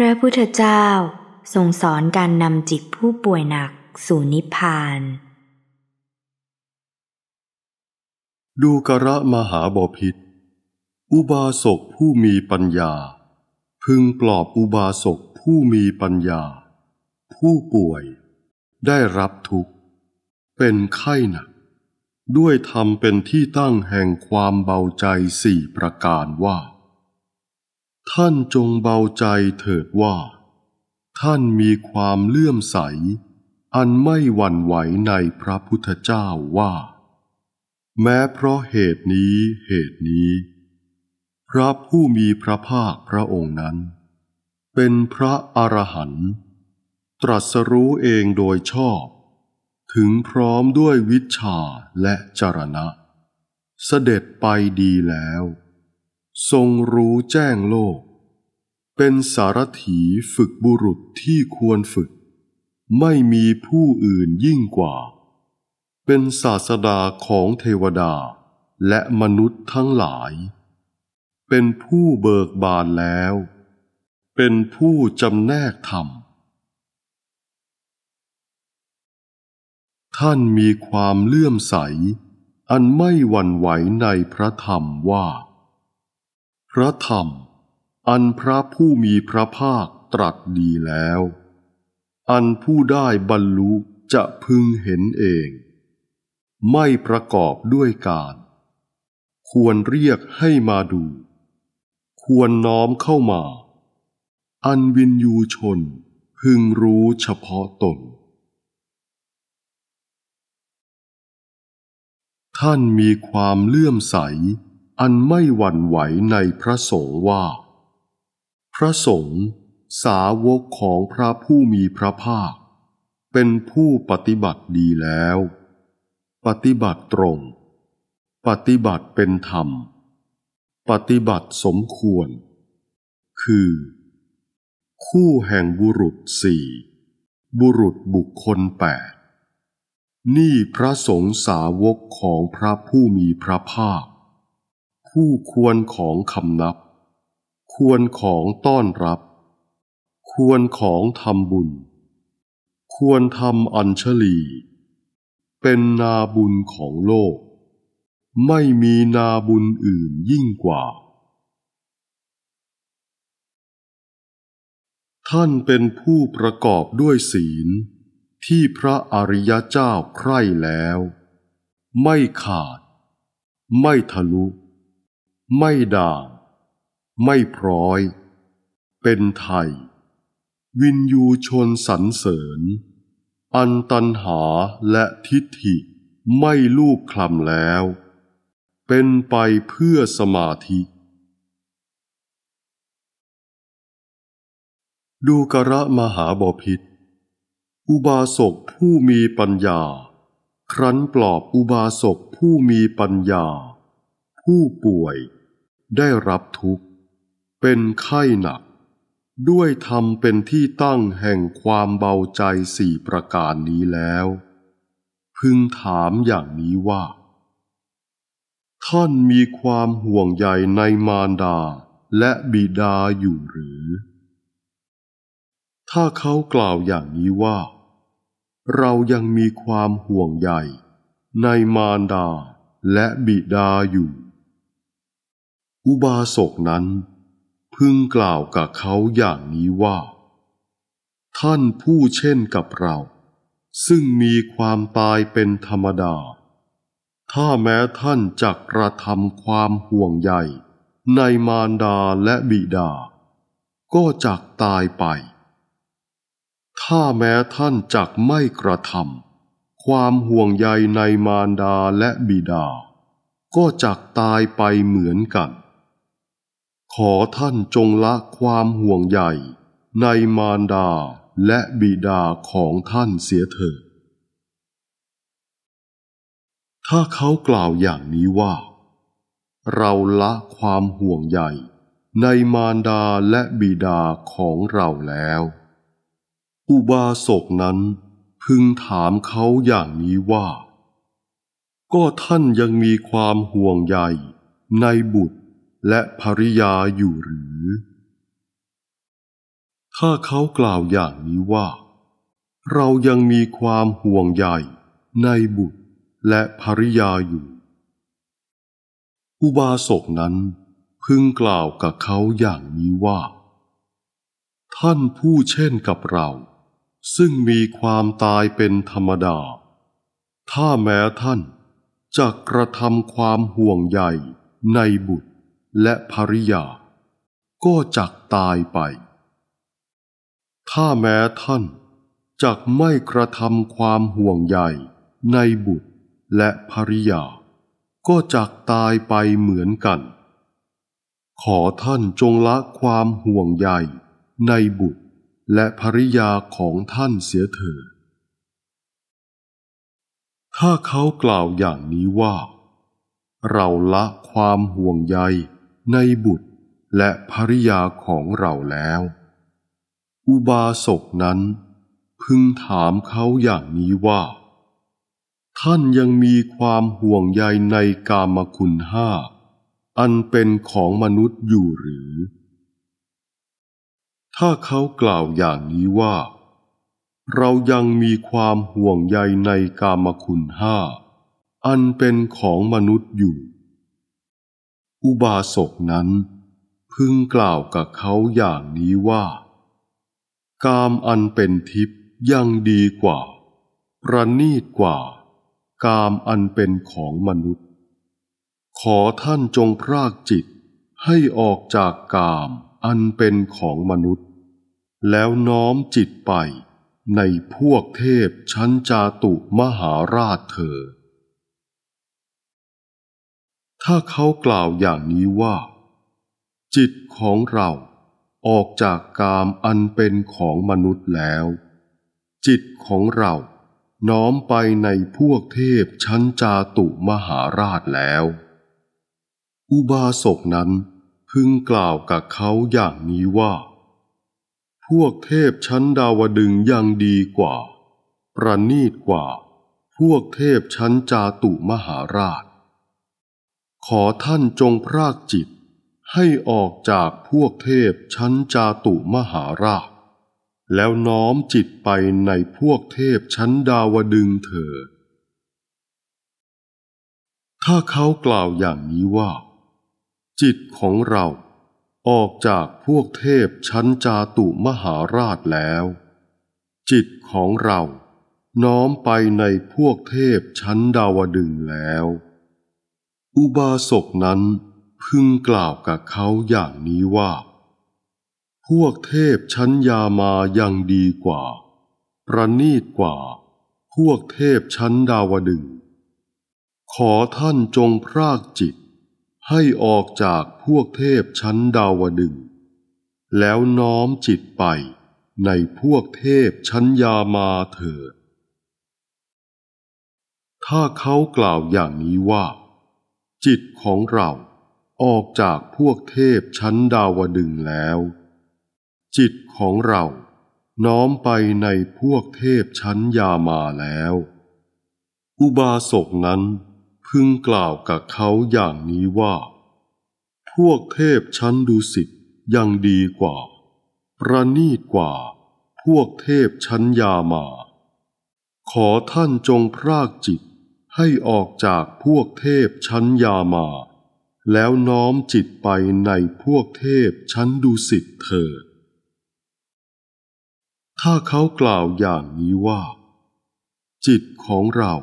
พระพุทธเจ้าทรงสอนการนำจิตผู้ป่วยหนักสู่นิพพาน ดูกระมหาบพิษอุบาสกผู้มีปัญญา พึงปลอบอุบาสกผู้มีปัญญา ผู้ป่วยได้รับทุกข์เป็นไข้หนัก ด้วยทำเป็นที่ตั้งแห่งความเบาใจสี่ประการว่าท่านจงเบาใจเถิดว่า ท่านมีความเลื่อมใส อันไม่หวั่นไหวในพระพุทธเจ้าว่า แม้เพราะเหตุนี้เหตุนี้ พระผู้มีพระภาคพระองค์นั้น เป็นพระอรหันต์ตรัสรู้เองโดยชอบ ถึงพร้อมด้วยวิชาและจรณะ เสด็จไปดีแล้วทรงรู้แจ้งโลก เป็นสารถีฝึกบุรุษที่ควรฝึก ไม่มีผู้อื่นยิ่งกว่า เป็นศาสดาของเทวดาและมนุษย์ทั้งหลาย เป็นผู้เบิกบานแล้ว เป็นผู้จำแนกธรรม ท่านมีความเลื่อมใส อันไม่หวั่นไหวในพระธรรมว่าพระธรรม อันพระผู้มีพระภาคตรัสดีแล้ว อันผู้ได้บรรลุจะพึงเห็นเอง ไม่ประกอบด้วยการ ควรเรียกให้มาดู ควรน้อมเข้ามา อันวินยูชนพึงรู้เฉพาะตน ท่านมีความเลื่อมใสอันไม่หวั่นไหวในพระสงฆ์ว่า พระสงฆ์สาวกของพระผู้มีพระภาค เป็นผู้ปฏิบัติดีแล้ว ปฏิบัติตรง ปฏิบัติเป็นธรรม ปฏิบัติสมควร คือ คู่แห่งบุรุษสี่บุรุษบุคคลแปดนี่พระสงฆ์สาวกของพระผู้มีพระภาคผู้ควรของคำนับ ควรของต้อนรับ ควรของทำบุญ ควรทำอัญชลี เป็นนาบุญของโลก ไม่มีนาบุญอื่นยิ่งกว่า ท่านเป็นผู้ประกอบด้วยศีล ที่พระอริยเจ้าใคร่แล้ว ไม่ขาด ไม่ทะลุไม่ด่า ไม่พร้อย เป็นไทย วินยูชนสรรเสริญ อันตันหาและทิฏฐิไม่ลูกคลำแล้ว เป็นไปเพื่อสมาธิ ดูกระมหาบาพิษอุบาสกผู้มีปัญญา ครั้นปลอบอุบาสกผู้มีปัญญา ผู้ป่วยได้รับทุกข์เป็นไข้หนัก ด้วยธรรมเป็นที่ตั้งแห่งความเบาใจสี่ประการนี้แล้ว พึงถามอย่างนี้ว่า ท่านมีความห่วงใยในมารดาและบิดาอยู่หรือ ถ้าเขากล่าวอย่างนี้ว่า เรายังมีความห่วงใยในมารดาและบิดาอยู่อุบาสกนั้นพึงกล่าวกับเขาอย่างนี้ว่า ท่านผู้เช่นกับเราซึ่งมีความตายเป็นธรรมดา ถ้าแม้ท่านจักกระทำความห่วงใยในมารดาและบิดา ก็จักตายไป ถ้าแม้ท่านจักไม่กระทำความห่วงใยในมารดาและบิดา ก็จักตายไปเหมือนกันขอท่านจงละความห่วงใหญ่ ในมารดาและบิดาของท่านเสียเถิดถ้าเขากล่าวอย่างนี้ว่า เราละความห่วงใหญ่ ในมารดาและบิดาของเราแล้ว อุบาสกนั้นพึงถามเขาอย่างนี้ว่า ก็ท่านยังมีความห่วงใหญ่ ในบุตรและภริยาอยู่หรือ ถ้าเขากล่าวอย่างนี้ว่า เรายังมีความห่วงใยในบุตรและภริยาอยู่ อุบาสกนั้นพึงกล่าวกับเขาอย่างนี้ว่า ท่านผู้เช่นกับเรา ซึ่งมีความตายเป็นธรรมดา ถ้าแม้ท่านจะกระทำความห่วงใยในบุตรและภริยาก็จักตายไป ถ้าแม้ท่าน จักไม่กระทำความห่วงใยในบุตรและภริยาก็จักตายไปเหมือนกัน ขอท่านจงละความห่วงใย ในบุตรและภริยาของท่านเสียเถิดถ้าเขากล่าวอย่างนี้ว่า เราละความห่วงใยในบุตรและภริยาของเราแล้ว อุบาสกนั้น พึงถามเขาอย่างนี้ว่า ท่านยังมีความห่วงใยในกามคุณห้าอันเป็นของมนุษย์อยู่หรือ ถ้าเขากล่าวอย่างนี้ว่า เรายังมีความห่วงใยในกามคุณห้าอันเป็นของมนุษย์อยู่อุบาสกนั้นพึงกล่าวกับเขาอย่างนี้ว่า กามอันเป็นทิพย์ยังดีกว่าประณีตกว่า กามอันเป็นของมนุษย์ ขอท่านจงพรากจิตให้ออกจากกามอันเป็นของมนุษย์ แล้วน้อมจิตไปในพวกเทพชั้นจาตุมหาราชเถิดถ้าเขากล่าวอย่างนี้ว่า จิตของเราออกจากกามอันเป็นของมนุษย์แล้ว จิตของเรา น้อมไปในพวกเทพชั้นจาตุมหาราชแล้ว อุบาสกนั้นพึงกล่าวกับเขาอย่างนี้ว่า พวกเทพชั้นดาวดึงยังดีกว่า ประนีตกว่า พวกเทพชั้นจาตุมหาราชขอท่านจงพรากจิตให้ออกจากพวกเทพชั้นจาตุมหาราช แล้วน้อมจิตไปในพวกเทพชั้นดาวดึงเถิดถ้าเขากล่าวอย่างนี้ว่า จิตของเราออกจากพวกเทพชั้นจาตุมหาราชแล้ว จิตของเราน้อมไปในพวกเทพชั้นดาวดึงแล้วอุบาสกนั้นพึงกล่าวกับเขาอย่างนี้ว่า พวกเทพชั้นยามายังดีกว่า ประนีตกว่า พวกเทพชั้นดาวดึงขอท่านจงพรากจิต ให้ออกจากพวกเทพชั้นดาวดึงแล้วน้อมจิตไปในพวกเทพชั้นยามาเถิด ถ้าเขากล่าวอย่างนี้ว่าจิตของเรา ออกจากพวกเทพชั้นดาวดึงแล้ว จิตของเรา น้อมไปในพวกเทพชั้นยามาแล้ว อุบาสกนั้นพึงกล่าวกับเขาอย่างนี้ว่า พวกเทพชั้นดุสิตยังดีกว่า ประนีตกว่า พวกเทพชั้นยามา ขอท่านจงพรากจิตให้ออกจากพวกเทพชั้นยามา แล้วน้อมจิตไปในพวกเทพชั้นดุสิตเถิดถ้าเขากล่าวอย่างนี้ว่า จิตของเรา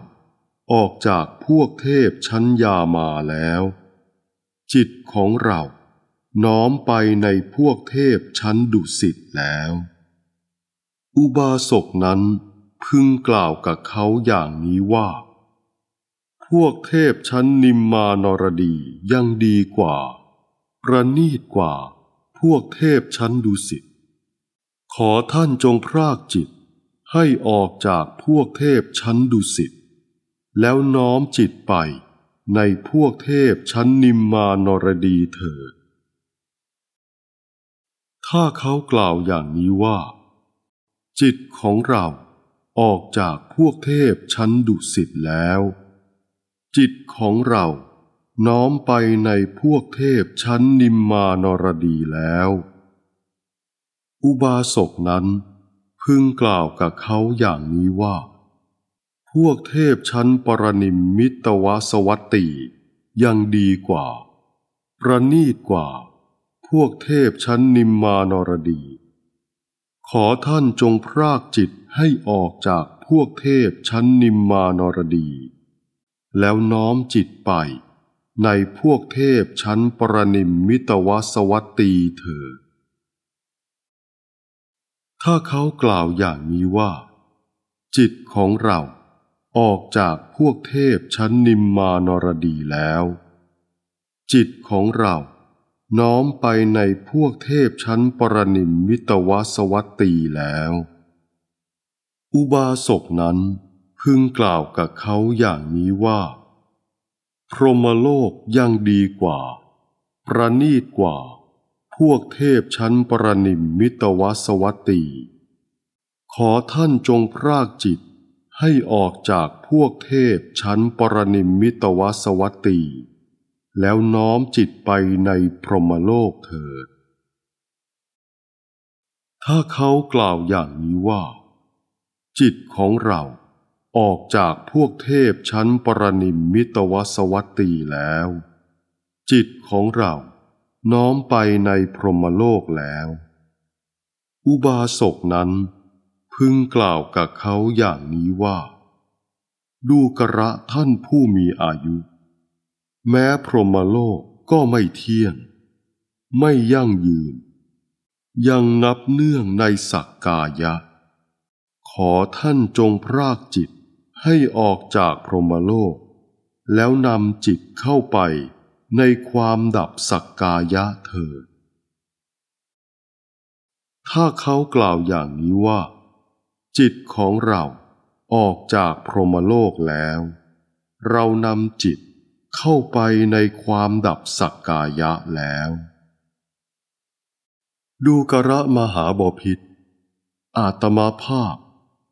ออกจากพวกเทพชั้นยามาแล้ว จิตของเรา น้อมไปในพวกเทพชั้นดุสิตแล้ว อุบาสกนั้นพึงกล่าวกับเขาอย่างนี้ว่าพวกเทพชั้นนิมมานรดียังดีกว่า ประณีตกว่า พวกเทพชั้นดุสิตขอท่านจงพรากจิตให้ออกจากพวกเทพชั้นดุสิตแล้วน้อมจิตไปในพวกเทพชั้นนิมมานรดีเถิดถ้าเขากล่าวอย่างนี้ว่า จิตของเราออกจากพวกเทพชั้นดุสิตแล้วจิตของเราน้อมไปในพวกเทพชั้นนิมมานรดีแล้ว อุบาสกนั้น พึงกล่าวกับเขาอย่างนี้ว่า พวกเทพชั้นปรนิมมิตวสวัตติยังดีกว่า ประนีตกว่า พวกเทพชั้นนิมมานรดี ขอท่านจงพรากจิตให้ออกจากพวกเทพชั้นนิมมานรดีแล้วน้อมจิตไป ในพวกเทพชั้นปรนิมมิตวสวัตตีเถิดถ้าเขากล่าวอย่างนี้ว่า จิตของเราออกจากพวกเทพชั้นนิมมานรดีแล้ว จิตของเรา น้อมไปในพวกเทพชั้นปรนิมมิตวสวัตตีแล้ว อุบาสกนั้นพึงกล่าวกับเขาอย่างนี้ว่า พรหมโลกยังดีกว่า ประนีตกว่า พวกเทพชั้นปรนิมมิตวสวัตตีขอท่านจงพรากจิตให้ออกจากพวกเทพชั้นปรนิมมิตวสวัตตี แล้วน้อมจิตไปในพรหมโลกเถิด ถ้าเขากล่าวอย่างนี้ว่า จิตของเราออกจากพวกเทพชั้นปรนิมมิตวสวัตตีแล้ว จิตของเราน้อมไปในพรหมโลกแล้ว อุบาสกนั้นพึงกล่าวกับเขาอย่างนี้ว่า ดูกระท่านผู้มีอายุ แม้พรหมโลกก็ไม่เที่ยง ไม่ยั่งยืน ยังนับเนื่องในสักกายะ ขอท่านจงพรากจิตให้ออกจากพรหมโลก แล้วนำจิตเข้าไปในความดับสักกายะเธอ ถ้าเขากล่าวอย่างนี้ว่า จิตของเราออกจากพรหมโลกแล้ว เรานำจิตเข้าไปในความดับสักกายะแล้ว ดูกระมหาบพิษอาตมาภาพ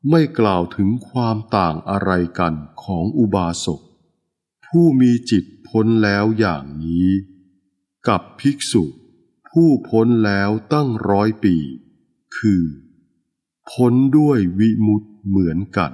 ไม่กล่าวถึงความต่างอะไรกันของอุบาสก ผู้มีจิตพ้นแล้วอย่างนี้ กับภิกษุผู้พ้นแล้วตั้งร้อยปี คือ พ้นด้วยวิมุตเหมือนกัน